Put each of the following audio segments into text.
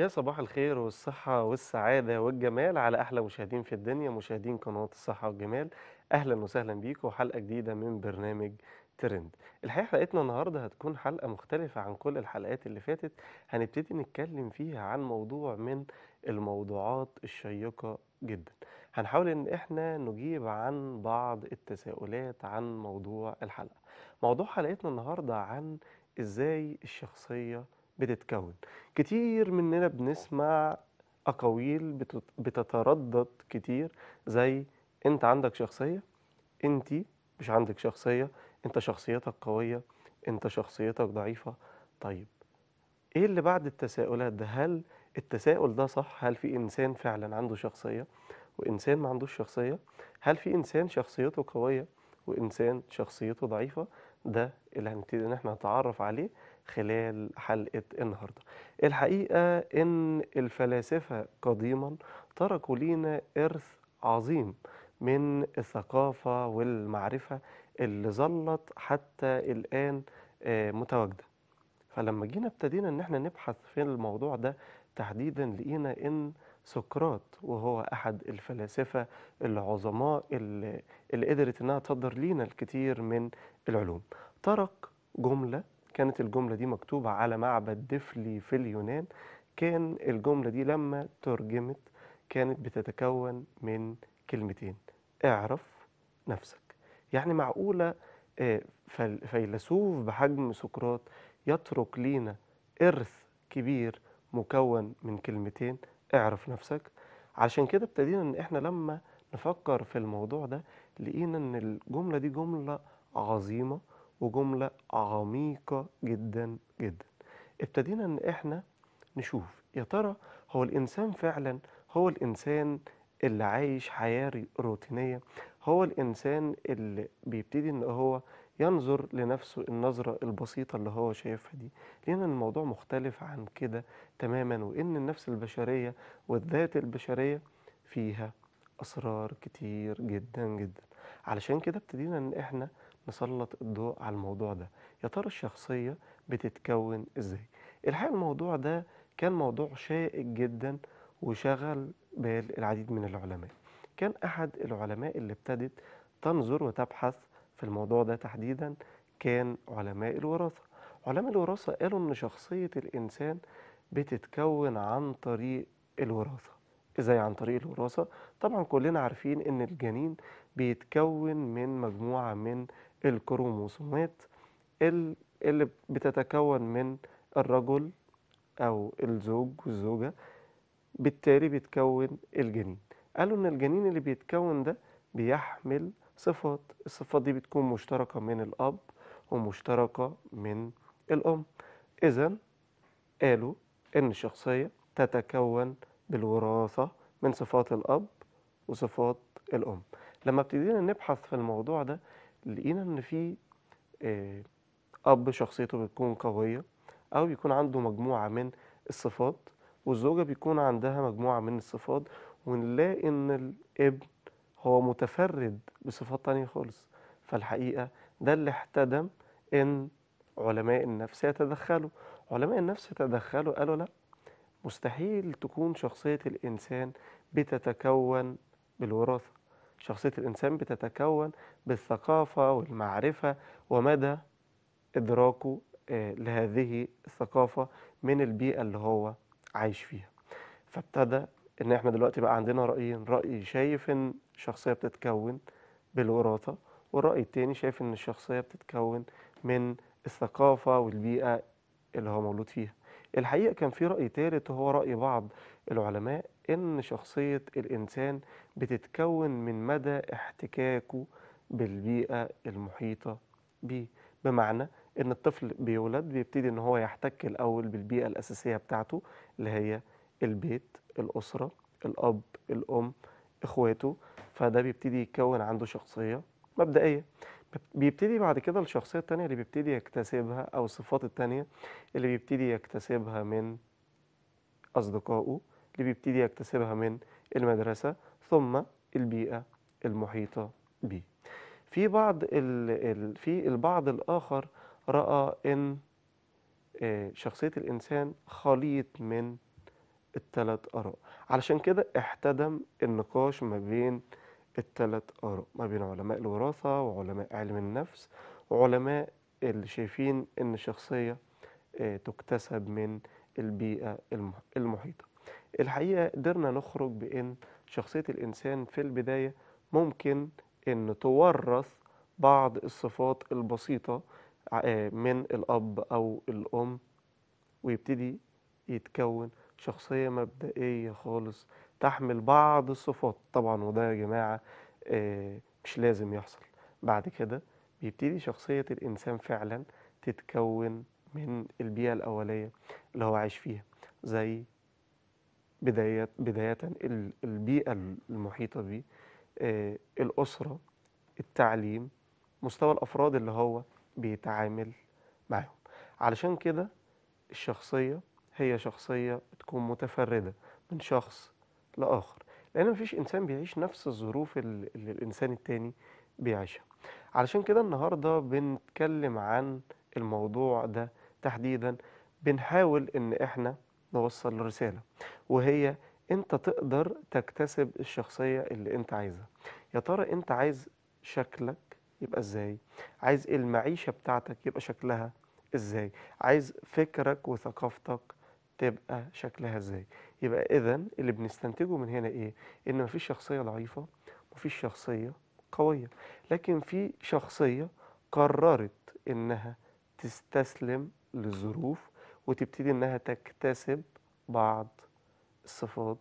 يا صباح الخير والصحة والسعادة والجمال على أحلى مشاهدين في الدنيا مشاهدين قناة الصحة والجمال أهلا وسهلا بيكم وحلقة جديدة من برنامج ترند الحقيقة حلقتنا النهاردة هتكون حلقة مختلفة عن كل الحلقات اللي فاتت هنبتدي نتكلم فيها عن موضوع من الموضوعات الشيقة جدا هنحاول ان احنا نجيب عن بعض التساؤلات عن موضوع الحلقة موضوع حلقتنا النهاردة عن ازاي الشخصية بتتكون كتير مننا بنسمع أقاويل بتتردد كتير زي أنت عندك شخصية أنت مش عندك شخصية أنت شخصيتك قوية أنت شخصيتك ضعيفة طيب إيه اللي بعد التساؤلات ده هل التساؤل ده صح هل في إنسان فعلا عنده شخصية وإنسان ما عندوش شخصية هل في إنسان شخصيته قوية وإنسان شخصيته ضعيفة ده اللي هنبتدي إن احنا نتعرف عليه خلال حلقة النهاردة الحقيقة إن الفلاسفة قديما تركوا لينا إرث عظيم من الثقافة والمعرفة اللي ظلت حتى الآن آه، متواجدة فلما جينا ابتدينا إن احنا نبحث في الموضوع ده تحديدا لقينا إن سقراط وهو أحد الفلاسفة العظماء اللي, قدرت إنها تصدر لينا الكثير من العلوم ترك جملة كانت الجملة دي مكتوبة على معبد دفلي في اليونان كان الجملة دي لما ترجمت كانت بتتكون من كلمتين اعرف نفسك يعني معقولة آه، فيلسوف بحجم سقراط يترك لينا إرث كبير مكون من كلمتين اعرف نفسك عشان كده ابتدينا ان احنا لما نفكر في الموضوع ده لقينا ان الجملة دي جملة عظيمة وجملة عميقة جدا جدا ابتدينا ان احنا نشوف يا ترى هو الانسان فعلا هو الانسان اللي عايش حياة روتينية هو الانسان اللي بيبتدي ان هو ينظر لنفسه النظرة البسيطة اللي هو شايفها دي لأن الموضوع مختلف عن كده تماما وإن النفس البشرية والذات البشرية فيها أسرار كتير جدا جدا علشان كده ابتدينا إن إحنا نسلط الضوء على الموضوع ده يا ترى الشخصية بتتكون ازاي الحقيقة الموضوع ده كان موضوع شائك جدا وشغل بال العديد من العلماء كان أحد العلماء اللي ابتدت تنظر وتبحث في الموضوع ده تحديدا كان علماء الوراثة علماء الوراثة قالوا إن شخصية الإنسان بتتكون عن طريق الوراثة ازاي عن طريق الوراثة طبعا كلنا عارفين ان الجنين بيتكون من مجموعة من الكروموسومات اللي بتتكون من الرجل أو الزوج والزوجة بالتالي بيتكون الجنين قالوا إن الجنين اللي بيتكون ده بيحمل صفات الصفات دي بتكون مشتركة من الأب ومشتركة من الأم إذا قالوا إن الشخصية تتكون بالوراثة من صفات الأب وصفات الأم لما ابتدينا نبحث في الموضوع ده لقينا ان في آه، اب شخصيته بتكون قويه او بيكون عنده مجموعه من الصفات والزوجه بيكون عندها مجموعه من الصفات ونلاقي ان الابن هو متفرد بصفات تانية خالص فالحقيقه ده اللي احتدم ان علماء النفس يتدخلوا علماء النفس تدخلوا قالوا لا مستحيل تكون شخصيه الانسان بتتكون بالوراثه شخصية الإنسان بتتكون بالثقافة والمعرفة ومدى إدراكه آه، لهذه الثقافة من البيئة اللي هو عايش فيها فابتدى إن إحنا دلوقتي بقى عندنا رأيين رأي شايف إن الشخصية بتتكون بالوراثة والرأي التاني شايف إن الشخصية بتتكون من الثقافة والبيئة اللي هو مولود فيها الحقيقة كان في رأي تالت وهو رأي بعض العلماء إن شخصية الإنسان بتتكون من مدى احتكاكه بالبيئة المحيطة بيه بمعنى إن الطفل بيولد بيبتدي إن هو يحتك الأول بالبيئة الأساسية بتاعته اللي هي البيت الأسرة الأب الأم إخواته فده بيبتدي يكون عنده شخصية مبدئية بيبتدي بعد كده الشخصية التانية اللي بيبتدي يكتسبها أو الصفات التانية اللي بيبتدي يكتسبها من أصدقائه اللي بيبتدي يكتسبها من المدرسة ثم البيئة المحيطة به في بعض ال... في البعض الآخر رأى أن آه، شخصية الإنسان خليط من الثلاث آراء علشان كده احتدم النقاش ما بين الثلاث آراء ما بين علماء الوراثة وعلماء علم النفس وعلماء اللي شايفين إن الشخصية آه، تكتسب من البيئة المحيطة الحقيقة قدرنا نخرج بأن شخصية الإنسان في البداية ممكن أن تورث بعض الصفات البسيطة آه، من الأب أو الأم ويبتدي يتكون شخصية مبدئية خالص تحمل بعض الصفات طبعا وده يا جماعة آه، مش لازم يحصل بعد كده بيبتدي شخصية الإنسان فعلا تتكون من البيئة الأولية اللي هو عايش فيها زي بداية بداية البيئة المحيطة بيه آه، الأسرة التعليم مستوى الأفراد اللي هو بيتعامل معاهم علشان كده الشخصية هي شخصية بتكون متفردة من شخص لآخر لأن مفيش إنسان بيعيش نفس الظروف اللي الإنسان التاني بيعيشها علشان كده النهاردة بنتكلم عن الموضوع ده تحديدا بنحاول إن إحنا نوصل رسالة وهي انت تقدر تكتسب الشخصية اللي انت عايزها يا ترى انت عايز شكلك يبقى ازاي عايز المعيشة بتاعتك يبقى شكلها ازاي عايز فكرك وثقافتك تبقى شكلها ازاي يبقى اذا اللي بنستنتجه من هنا ايه ان مفيش شخصية ضعيفة مفيش شخصية قوية لكن في شخصية قررت انها تستسلم للظروف وتبتدي انها تكتسب بعض الصفات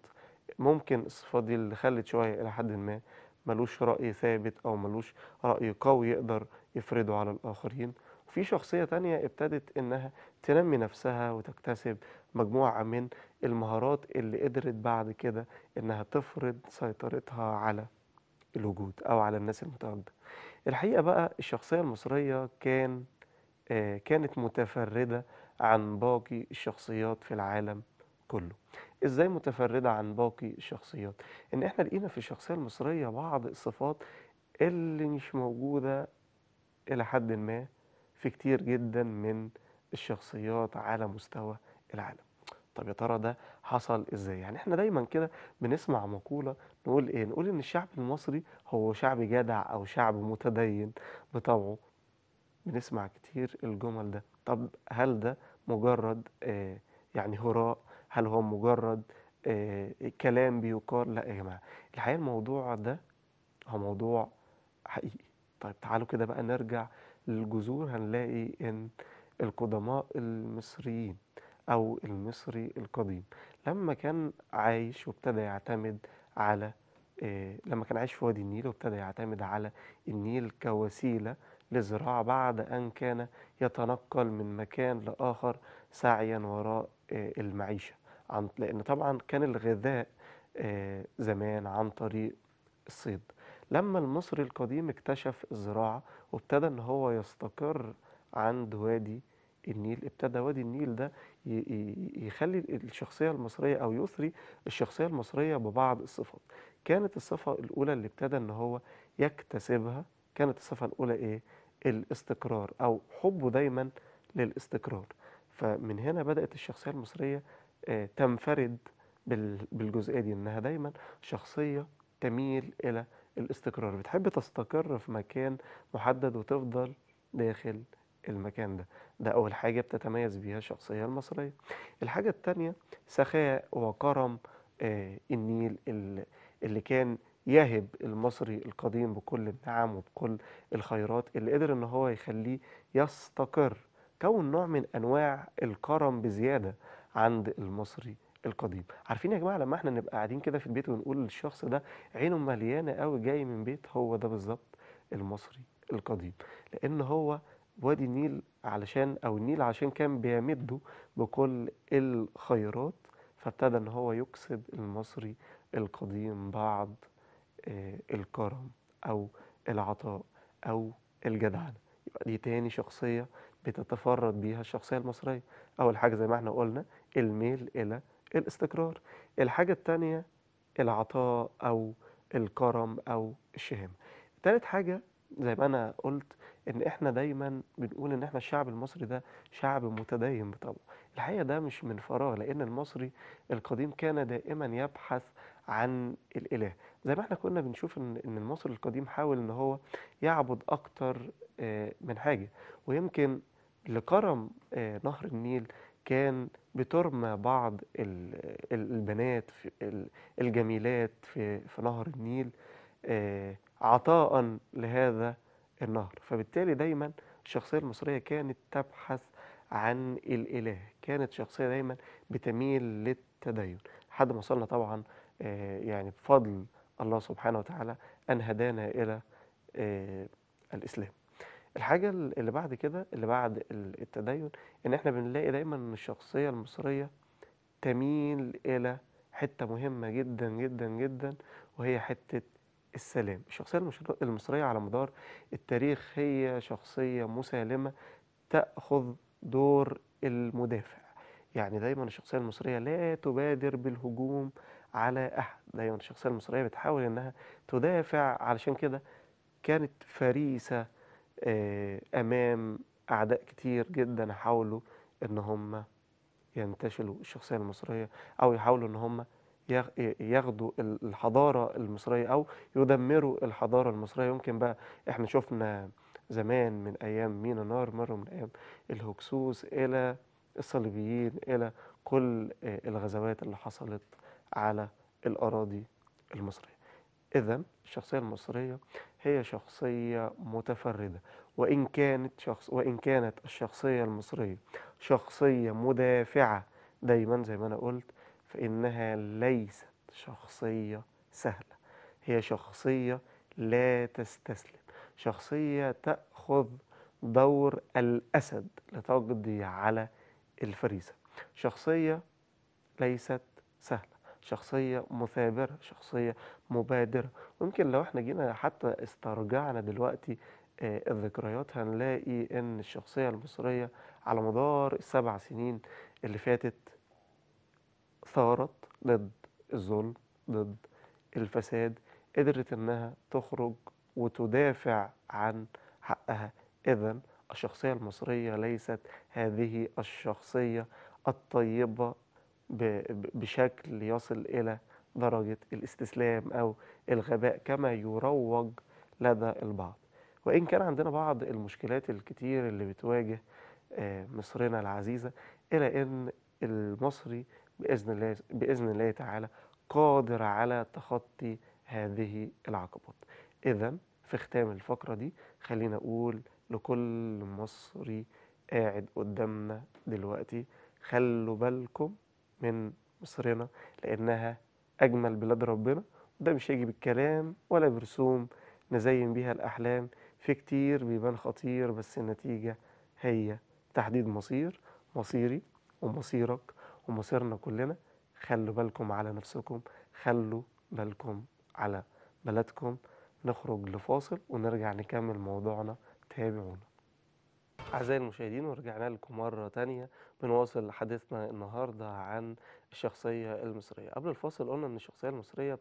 ممكن الصفات دي اللي خلت شوية إلى حد ما ملوش رأي ثابت أو ملوش رأي قوي يقدر يفرضه على الآخرين وفي شخصية تانية ابتدت إنها تنمي نفسها وتكتسب مجموعة من المهارات اللي قدرت بعد كده إنها تفرض سيطرتها على الوجود أو على الناس المتواجدة الحقيقة بقى الشخصية المصرية كان آه، كانت متفردة عن باقي الشخصيات في العالم كله ازاي متفردة عن باقي الشخصيات ان احنا لقينا في الشخصية المصرية بعض الصفات اللي مش موجودة الى حد ما في كتير جدا من الشخصيات على مستوى العالم طب يا ترى ده حصل ازاي يعني احنا دايما كده بنسمع مقولة نقول ايه نقول ان الشعب المصري هو شعب جدع او شعب متدين بطبعه بنسمع كتير الجمل ده طب هل ده مجرد آه يعني هراء هل هو مجرد آه، كلام بيقال لا يا جماعه الحقيقه الموضوع ده هو موضوع حقيقي طيب تعالوا كده بقى نرجع للجذور هنلاقي ان القدماء المصريين او المصري القديم لما كان عايش وابتدى يعتمد على آه، لما كان عايش في وادي النيل وابتدى يعتمد على النيل كوسيله للزراعه بعد ان كان يتنقل من مكان لاخر سعيا وراء آه، المعيشه عن لأن طبعا كان الغذاء آه، زمان عن طريق الصيد لما المصري القديم اكتشف الزراعة وابتدى ان هو يستقر عند وادي النيل ابتدى وادي النيل ده يخلي الشخصية المصرية أو يثري الشخصية المصرية ببعض الصفات كانت الصفة الأولى اللي ابتدى ان هو يكتسبها كانت الصفة الأولى إيه؟ الاستقرار أو حبه دايما للاستقرار فمن هنا بدأت الشخصية المصرية آه، تنفرد بالجزئية دي إنها دايما شخصية تميل إلى الاستقرار بتحب تستقر في مكان محدد وتفضل داخل المكان ده ده أول حاجة بتتميز بيها الشخصية المصرية الحاجة الثانيه سخاء وكرم آه، النيل اللي كان يهب المصري القديم بكل النعم وبكل الخيرات اللي قدر ان هو يخليه يستقر كون نوع من انواع الكرم بزياده عند المصري القديم عارفين يا جماعه لما احنا نبقى قاعدين كده في البيت ونقول الشخص ده عينه مليانه قوي جاي من بيت هو ده بالظبط المصري القديم لان هو وادي النيل علشان او النيل عشان كان بيمده بكل الخيرات فابتدى ان هو يكسب المصري القديم بعض آه، الكرم او العطاء او الجدعنه يبقى دي تاني شخصيه بتتفرد بيها الشخصيه المصريه اول حاجه زي ما احنا قلنا الميل إلى الاستقرار الحاجة التانية العطاء أو الكرم أو الشهامة تالت حاجة زي ما أنا قلت إن إحنا دايما بنقول إن إحنا الشعب المصري ده شعب متدين بطبعه الحقيقة ده مش من فراغ لأن المصري القديم كان دائما يبحث عن الإله زي ما احنا كنا بنشوف إن إن المصري القديم حاول إن هو يعبد أكتر آه، من حاجة ويمكن لكرم آه، نهر النيل كان بترمى بعض البنات الجميلات في نهر النيل آه، عطاء لهذا النهر فبالتالي دايما الشخصية المصرية كانت تبحث عن الإله كانت شخصية دايما بتميل للتدين لحد ما وصلنا طبعا آه، يعني بفضل الله سبحانه وتعالى أن هدانا إلى آه، الإسلام الحاجة اللي بعد كده اللي بعد التدين إن إحنا بنلاقي دايما إن الشخصية المصرية تميل إلى حتة مهمة جدا جدا جدا وهي حتة السلام الشخصية المصرية على مدار التاريخ هي شخصية مسالمة تأخذ دور المدافع يعني دايما الشخصية المصرية لا تبادر بالهجوم على أحد دايما الشخصية المصرية بتحاول إنها تدافع علشان كده كانت فريسة آه، امام اعداء كتير جدا حاولوا ان هم ينتشلوا الشخصيه المصريه او يحاولوا ان هم ياخدوا الحضاره المصريه او يدمروا الحضاره المصريه يمكن بقى احنا شفنا زمان من ايام مينا نار مروا من ايام الهكسوس الى الصليبيين الى كل آه، الغزوات اللي حصلت على الاراضي المصريه إذا الشخصية المصرية هي شخصية متفردة وإن كانت شخص وإن كانت الشخصية المصرية شخصية مدافعة دايما زي ما أنا قلت فإنها ليست شخصية سهلة هي شخصية لا تستسلم شخصية تأخذ دور الأسد لتقضي على الفريسة شخصية ليست سهلة شخصية مثابرة شخصية مبادرة ويمكن لو احنا جينا حتى استرجعنا دلوقتي آه، الذكريات هنلاقي ان الشخصية المصرية على مدار السبع سنين اللي فاتت ثارت ضد الظلم ضد الفساد قدرت انها تخرج وتدافع عن حقها اذا الشخصية المصرية ليست هذه الشخصية الطيبة بشكل يصل إلى درجة الاستسلام أو الغباء كما يروج لدى البعض وإن كان عندنا بعض المشكلات الكتير اللي بتواجه آه، مصرنا العزيزة إلى أن المصري بإذن الله, بإذن الله تعالى قادر على تخطي هذه العقبات إذا في ختام الفقرة دي خلينا أقول لكل مصري قاعد قدامنا دلوقتي خلوا بالكم من مصرنا لأنها أجمل بلاد ربنا وده مش هيجي بالكلام ولا برسوم نزين بيها الأحلام في كتير بيبان خطير بس النتيجة هي تحديد مصير مصيري ومصيرك ومصيرنا كلنا خلوا بالكم على نفسكم خلوا بالكم على بلدكم نخرج لفاصل ونرجع نكمل موضوعنا تابعونا أعزائي المشاهدين ورجعنا لكم مرة تانية بنواصل حديثنا النهاردة عن الشخصية المصرية قبل الفاصل قلنا أن الشخصية المصرية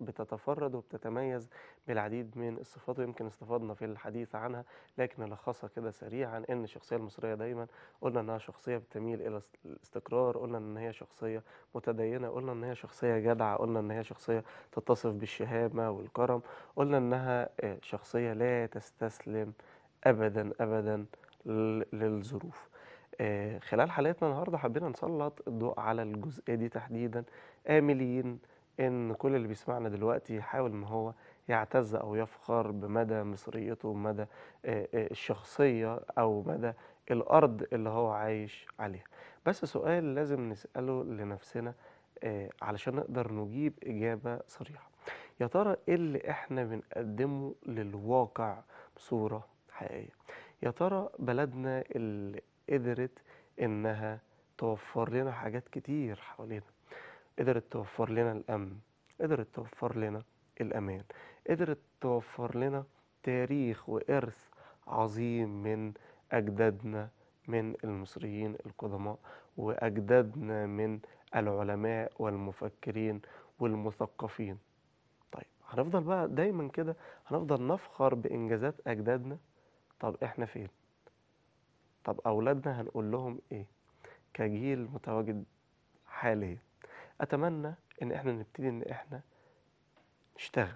بتتفرد وبتتميز بالعديد من الصفات ويمكن استفدنا في الحديث عنها لكن نلخصها كده سريعا أن الشخصية المصرية دايما قلنا أنها شخصية بتميل إلى الاستقرار قلنا أن هي شخصية متدينة قلنا أن هي شخصية جدعة قلنا أن هي شخصية تتصف بالشهامة والكرم قلنا أنها آه، شخصية لا تستسلم أبدا أبدا للظروف آه، خلال حلقتنا النهارده حبينا نسلط الضوء على الجزئيه دي تحديدا املين ان كل اللي بيسمعنا دلوقتي يحاول ان هو يعتز او يفخر بمدى مصريته مدى آه، آه، الشخصيه او مدى الارض اللي هو عايش عليها بس سؤال لازم نساله لنفسنا علشان نقدر نجيب اجابه صريحه يا ترى ايه اللي احنا بنقدمه للواقع بصوره حقيقيه يا ترى بلدنا اللي قدرت إنها توفر لنا حاجات كتير حوالينا قدرت توفر لنا الأمن قدرت توفر لنا الأمان قدرت توفر لنا تاريخ وإرث عظيم من أجدادنا من المصريين القدماء وأجدادنا من العلماء والمفكرين والمثقفين طيب هنفضل بقى دايما كده هنفضل نفخر بإنجازات أجدادنا طب احنا فين طب اولادنا هنقول لهم ايه كجيل متواجد حاليا اتمنى ان احنا نبتدي ان احنا نشتغل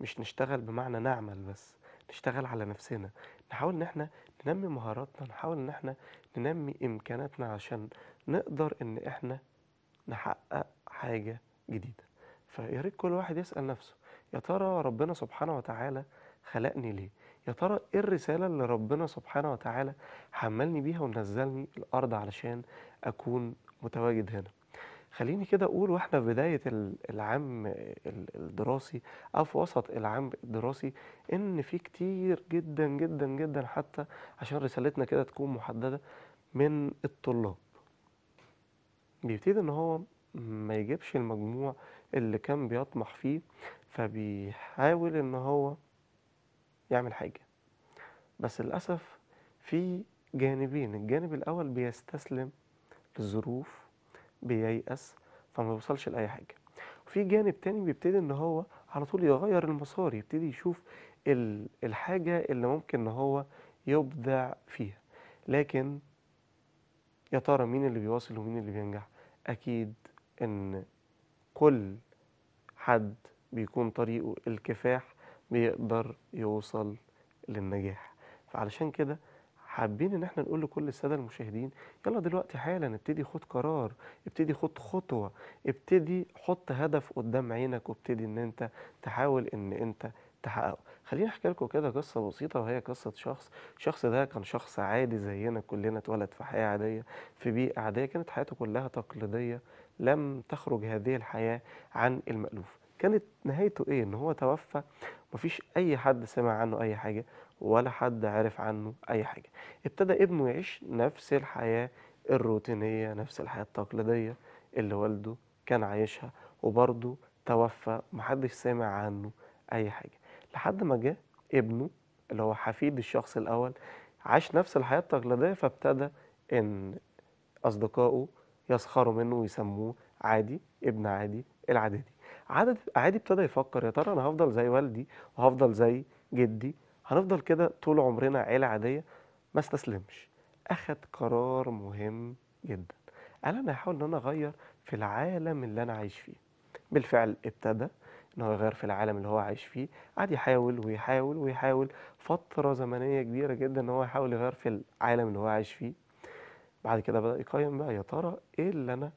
مش نشتغل بمعنى نعمل بس نشتغل على نفسنا نحاول ان احنا ننمي مهاراتنا نحاول ان احنا ننمي امكاناتنا عشان نقدر ان احنا نحقق حاجة جديدة فياريت كل واحد يسأل نفسه يا ترى ربنا سبحانه وتعالى خلقني ليه يا ترى إيه الرسالة اللي ربنا سبحانه وتعالى حملني بيها ونزلني الأرض علشان أكون متواجد هنا خليني كده أقول وإحنا في بداية العام الدراسي أو في وسط العام الدراسي إن في كتير جدا جدا جدا حتى عشان رسالتنا كده تكون محددة من الطلاب بيبتدي إن هو ما يجيبش المجموع اللي كان بيطمح فيه فبيحاول إن هو يعمل حاجة بس للأسف في جانبين الجانب الأول بيستسلم للظروف بييأس فما بيوصلش لأي حاجة وفي جانب تاني بيبتدي إن هو على طول يغير المسار يبتدي يشوف الحاجة اللي ممكن إن هو يبدع فيها لكن يا ترى مين اللي بيواصل ومين اللي بينجح أكيد إن كل حد بيكون طريقه الكفاح بيقدر يوصل للنجاح فعلشان كده حابين ان احنا نقول لكل الساده المشاهدين يلا دلوقتي حالا ابتدي خد قرار ابتدي خد خطوه ابتدي حط هدف قدام عينك وابتدي ان انت تحاول ان انت تحققه خليني احكي لكم كده قصه بسيطه وهي قصه شخص الشخص ده كان شخص عادي زينا كلنا اتولد في حياه عاديه في بيئه عاديه كانت حياته كلها تقليديه لم تخرج هذه الحياه عن المالوف كانت نهايته ايه ان هو توفى مفيش أي حد سمع عنه أي حاجة ولا حد عرف عنه أي حاجة ابتدى ابنه يعيش نفس الحياة الروتينية نفس الحياة التقليدية اللي والده كان عايشها وبرضه توفى محدش سامع عنه أي حاجة لحد ما جه ابنه اللي هو حفيد الشخص الأول عاش نفس الحياة التقليدية فابتدى إن أصدقائه يسخروا منه ويسموه عادي ابن عادي العددي عادي عادي ابتدى يفكر يا ترى انا هفضل زي والدي وهفضل زي جدي هنفضل كده طول عمرنا عيله عاديه ما استسلمش اخد قرار مهم جدا قال انا هحاول ان انا اغير في العالم اللي انا عايش فيه بالفعل ابتدى ان هو يغير في العالم اللي هو عايش فيه قعد يحاول ويحاول ويحاول فتره زمنيه كبيره جدا ان هو يحاول يغير في العالم اللي هو عايش فيه بعد كده بدا يقيم بقى يا ترى ايه اللي انا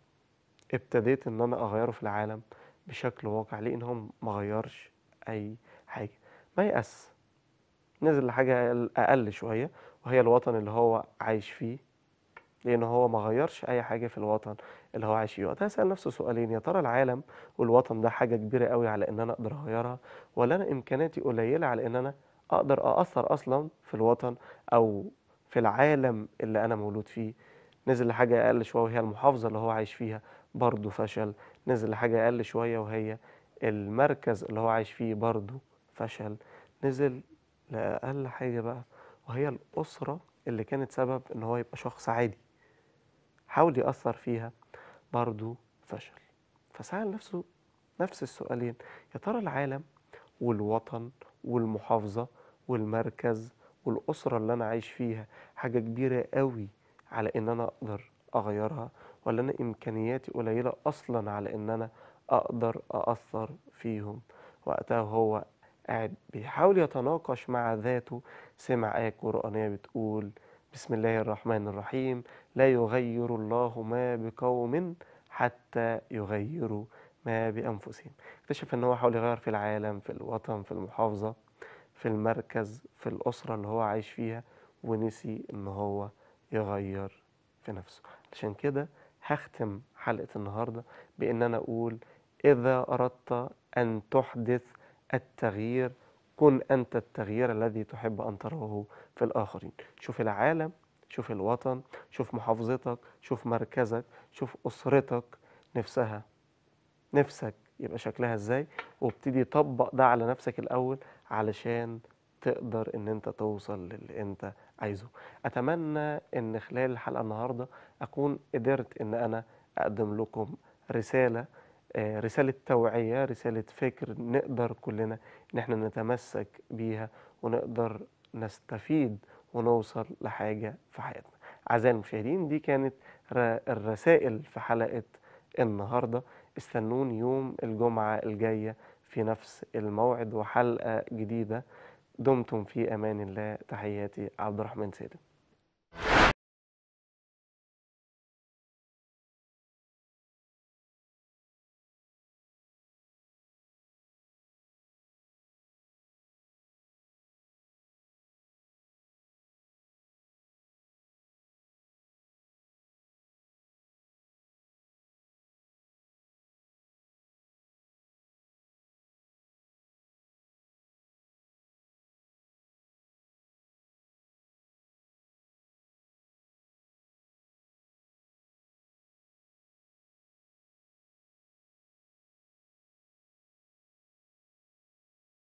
ابتديت ان انا اغيره في العالم بشكل واقع ليه هو ما غيرش اي حاجه ما يأس نزل لحاجه اقل شويه وهي الوطن اللي هو عايش فيه لان هو ما غيرش اي حاجه في الوطن اللي هو عايش فيه وقتها سأل نفسه سؤالين يا ترى العالم والوطن ده حاجه كبيره قوي على ان انا اقدر اغيرها ولا انا امكاناتي قليله على ان انا اقدر ااثر اصلا في الوطن او في العالم اللي انا مولود فيه نزل لحاجة أقل شوية وهي المحافظة اللي هو عايش فيها برضه فشل نزل لحاجة أقل شوية وهي المركز اللي هو عايش فيه برضه فشل نزل لأقل حاجة بقى وهي الأسرة اللي كانت سبب إن هو يبقى شخص عادي حاول يأثر فيها برضه فشل فسأل نفسه نفس السؤالين يا ترى العالم والوطن والمحافظة والمركز والأسرة اللي أنا عايش فيها حاجة كبيرة قوي على ان انا اقدر اغيرها ولا انا امكانياتي قليله اصلا على ان انا اقدر اثر فيهم وقتها هو قاعد بيحاول يتناقش مع ذاته سمع آية قرآنية بتقول بسم الله الرحمن الرحيم لا يغير الله ما بقوم حتى يغيروا ما بأنفسهم اكتشف ان هو حاول يغير في العالم في الوطن في المحافظة في المركز في الأسرة اللي هو عايش فيها ونسي ان هو يغير في نفسه عشان كده هختم حلقة النهاردة بإن أنا أقول إذا أردت أن تحدث التغيير كن أنت التغيير الذي تحب أن تراه في الآخرين شوف العالم شوف الوطن شوف محافظتك شوف مركزك شوف أسرتك نفسها نفسك يبقى شكلها إزاي وابتدي طبق ده على نفسك الأول علشان تقدر ان انت توصل للي انت عايزه اتمنى ان خلال الحلقه النهارده اكون قدرت ان انا اقدم لكم رساله آه، رساله توعيه رساله فكر نقدر كلنا ان احنا نتمسك بيها ونقدر نستفيد ونوصل لحاجه في حياتنا اعزائي المشاهدين دي كانت الرسائل في حلقه النهارده استنوني يوم الجمعه الجايه في نفس الموعد وحلقه جديده دمتم في أمان الله تحياتي عبد الرحمن سالم